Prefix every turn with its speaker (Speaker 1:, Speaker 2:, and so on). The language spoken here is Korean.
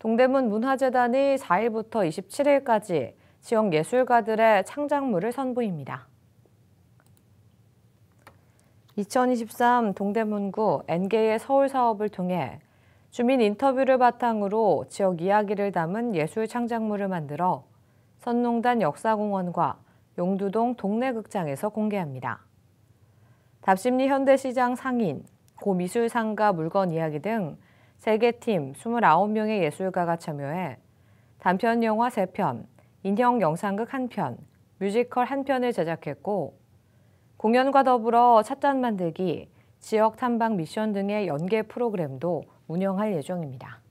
Speaker 1: 동대문 문화재단이 4일부터 27일까지 지역 예술가들의 창작물을 선보입니다. 2023 동대문구 NK의 서울 사업을 통해 주민 인터뷰를 바탕으로 지역 이야기를 담은 예술 창작물을 만들어 선농단 역사공원과 용두동 동네극장에서 공개합니다. 답심리 현대시장 상인, 고미술상가 물건 이야기 등 세계팀 29명의 예술가가 참여해 단편 영화 3편, 인형 영상극 1편, 뮤지컬 1편을 제작했고 공연과 더불어 찻잔 만들기, 지역 탐방 미션 등의 연계 프로그램도 운영할 예정입니다.